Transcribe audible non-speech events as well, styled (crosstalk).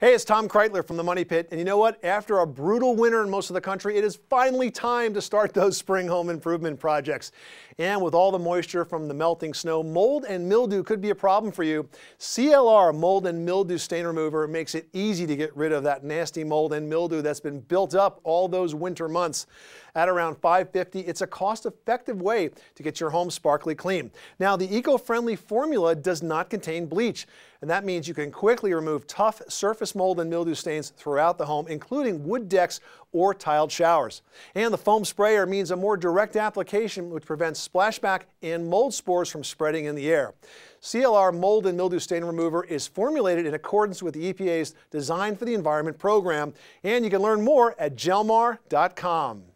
Hey, it's Tom Kreitler from The Money Pit. And you know what? After a brutal winter in most of the country, it is finally time to start (laughs) those spring home improvement projects. And with all the moisture from the melting snow, mold and mildew could be a problem for you. CLR Mold and Mildew Stain Remover makes it easy to get rid of that nasty mold and mildew that's been built up all those winter months. At around 550, it's a cost-effective way to get your home sparkly clean. Now, the eco-friendly formula does not contain bleach, and that means you can quickly remove tough surface surface mold and mildew stains throughout the home, including wood decks or tiled showers. And the foam sprayer means a more direct application which prevents splashback and mold spores from spreading in the air. CLR Mold and Mildew Stain Remover is formulated in accordance with the EPA's Design for the Environment program, and you can learn more at gelmar.com.